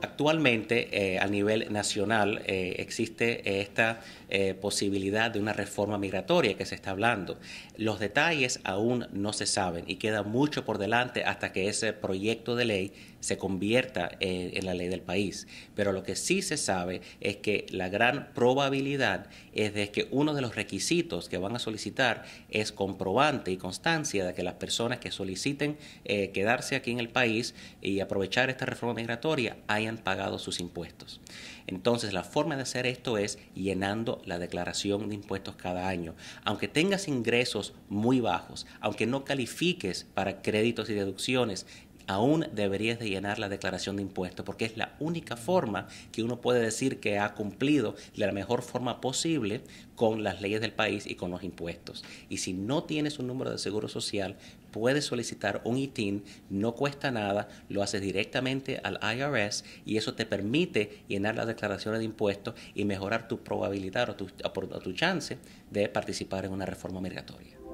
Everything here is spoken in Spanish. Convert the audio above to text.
Actualmente, eh, a nivel nacional, eh, existe esta eh, posibilidad de una reforma migratoria que se está hablando. Los detalles aún no se saben y queda mucho por delante hasta que ese proyecto de ley se convierta en, la ley del país. Pero lo que sí se sabe es que la gran probabilidad es de que uno de los requisitos que van a solicitar es comprobante y constancia de que las personas que soliciten eh, quedarse aquí en el país y aprovechar esta reforma migratoria hayan pagado sus impuestos. Entonces, la forma de hacer esto es llenando la declaración de impuestos cada año. Aunque tengas ingresos muy bajos, aunque no califiques para créditos y deducciones, aún deberías de llenar la declaración de impuestos, porque es la única forma que uno puede decir que ha cumplido de la mejor forma posible con las leyes del país y con los impuestos. Y si no tienes un número de seguro social, puedes solicitar un ITIN, no cuesta nada, lo haces directamente al IRS y eso te permite llenar las declaraciones de impuestos y mejorar tu probabilidad tu, o tu chance de participar en una reforma migratoria.